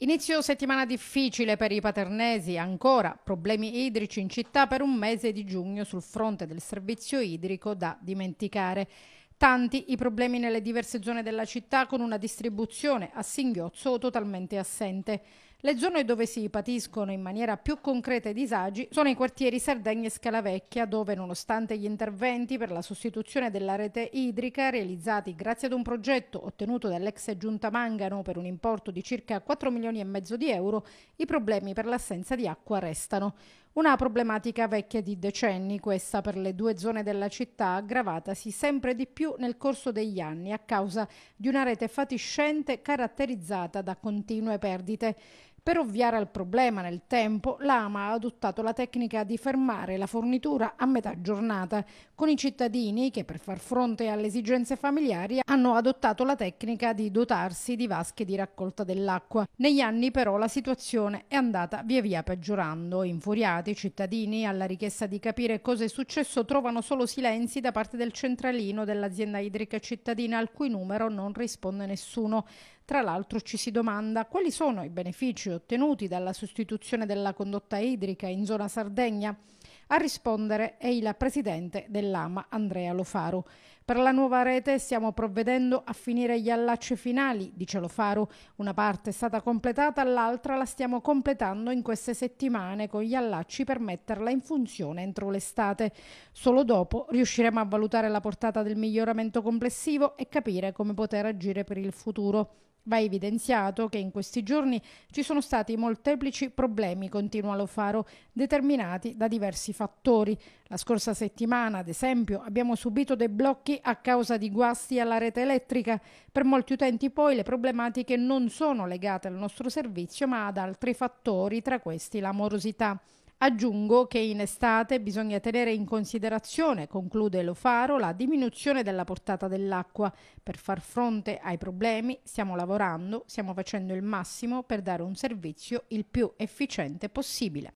Inizio settimana difficile per i paternesi, ancora problemi idrici in città per un mese di giugno sul fronte del servizio idrico da dimenticare. Tanti i problemi nelle diverse zone della città con una distribuzione a singhiozzo o totalmente assente. Le zone dove si patiscono in maniera più concreta i disagi sono i quartieri Sardegna e Scalavecchia, dove nonostante gli interventi per la sostituzione della rete idrica realizzati grazie ad un progetto ottenuto dall'ex giunta Mangano per un importo di circa 4 milioni e mezzo di euro, i problemi per l'assenza di acqua restano. Una problematica vecchia di decenni, questa per le due zone della città, aggravatasi sempre di più nel corso degli anni a causa di una rete fatiscente caratterizzata da continue perdite. Per ovviare al problema nel tempo, l'AMA ha adottato la tecnica di fermare la fornitura a metà giornata, con i cittadini che per far fronte alle esigenze familiari hanno adottato la tecnica di dotarsi di vasche di raccolta dell'acqua. Negli anni però la situazione è andata via via peggiorando. Infuriati i cittadini alla richiesta di capire cosa è successo trovano solo silenzi da parte del centralino dell'azienda idrica cittadina al cui numero non risponde nessuno. Tra l'altro ci si domanda quali sono i benefici ottenuti dalla sostituzione della condotta idrica in zona Sardegna. A rispondere è il presidente dell'AMA Andrea Lofaro. Per la nuova rete stiamo provvedendo a finire gli allacci finali, dice Lofaro. Una parte è stata completata, l'altra la stiamo completando in queste settimane con gli allacci per metterla in funzione entro l'estate. Solo dopo riusciremo a valutare la portata del miglioramento complessivo e capire come poter agire per il futuro. Va evidenziato che in questi giorni ci sono stati molteplici problemi, continua Lofaro, determinati da diversi fattori. La scorsa settimana, ad esempio, abbiamo subito dei blocchi a causa di guasti alla rete elettrica. Per molti utenti poi le problematiche non sono legate al nostro servizio ma ad altri fattori, tra questi la morosità. Aggiungo che in estate bisogna tenere in considerazione, conclude Lofaro, la diminuzione della portata dell'acqua. Per far fronte ai problemi stiamo lavorando, stiamo facendo il massimo per dare un servizio il più efficiente possibile.